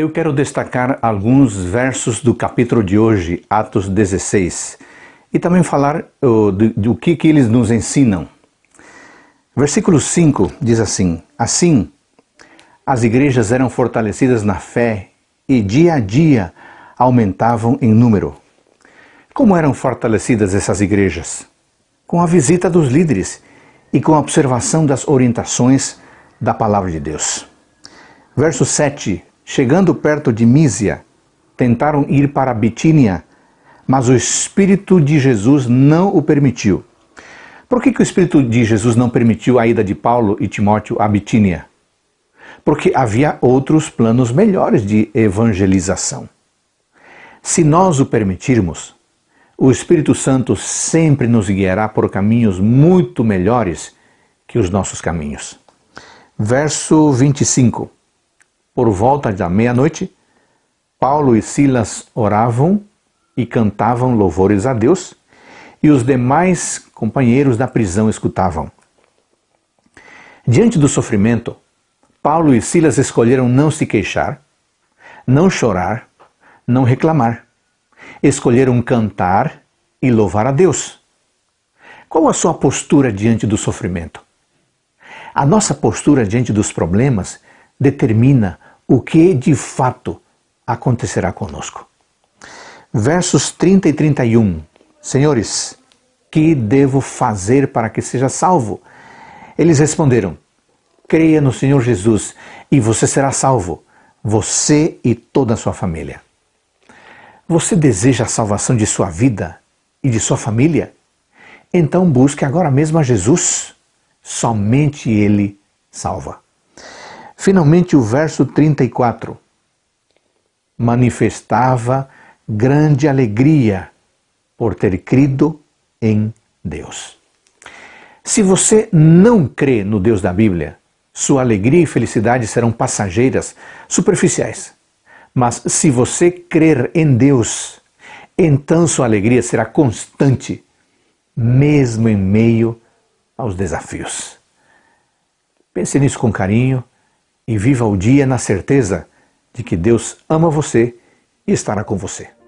Eu quero destacar alguns versos do capítulo de hoje, Atos 16, e também falar do, do que, que eles nos ensinam. Versículo 5 diz assim: Assim, as igrejas eram fortalecidas na fé e dia a dia aumentavam em número. Como eram fortalecidas essas igrejas? Com a visita dos líderes e com a observação das orientações da palavra de Deus. Verso 7 Chegando perto de Mísia, tentaram ir para Bitínia, mas o Espírito de Jesus não o permitiu. Por que, que o Espírito de Jesus não permitiu a ida de Paulo e Timóteo a Bitínia? Porque havia outros planos melhores de evangelização. Se nós o permitirmos, o Espírito Santo sempre nos guiará por caminhos muito melhores que os nossos caminhos. Verso 25. Por volta da meia-noite, Paulo e Silas oravam e cantavam louvores a Deus, e os demais companheiros da prisão escutavam. Diante do sofrimento, Paulo e Silas escolheram não se queixar, não chorar, não reclamar. Escolheram cantar e louvar a Deus. Qual a sua postura diante do sofrimento? A nossa postura diante dos problemas determina o que de fato acontecerá conosco. Versos 30 e 31. Senhores, que devo fazer para que seja salvo? Eles responderam: Creia no Senhor Jesus e você será salvo, você e toda a sua família. Você deseja a salvação de sua vida e de sua família? Então busque agora mesmo a Jesus. Somente Ele salva. Finalmente, o verso 34. Manifestava grande alegria por ter crido em Deus. Se você não crê no Deus da Bíblia, sua alegria e felicidade serão passageiras, superficiais. Mas se você crer em Deus, então sua alegria será constante, mesmo em meio aos desafios. Pense nisso com carinho e viva o dia na certeza de que Deus ama você e estará com você.